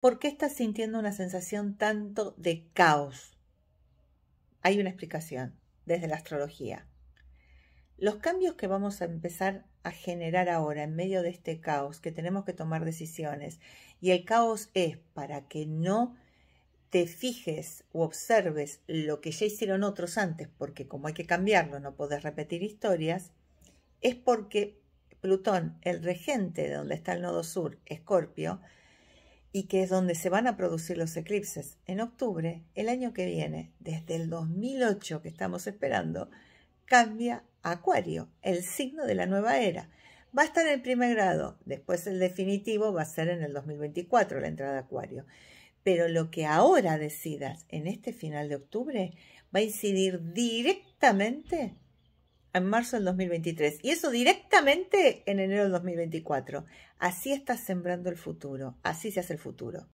¿Por qué estás sintiendo una sensación tanto de caos? Hay una explicación desde la astrología. Los cambios que vamos a empezar a generar ahora en medio de este caos, que tenemos que tomar decisiones, y el caos es para que no te fijes o observes lo que ya hicieron otros antes, porque como hay que cambiarlo, no podés repetir historias, es porque Plutón, el regente de donde está el nodo sur, Escorpio, y que es donde se van a producir los eclipses en octubre, el año que viene, desde el 2008 que estamos esperando, cambia Acuario, el signo de la nueva era. Va a estar en el primer grado, después el definitivo va a ser en el 2024 la entrada de Acuario. Pero lo que ahora decidas en este final de octubre va a incidir directamente en marzo del 2023 y eso directamente en enero del 2024. Así estás sembrando el futuro, así se hace el futuro.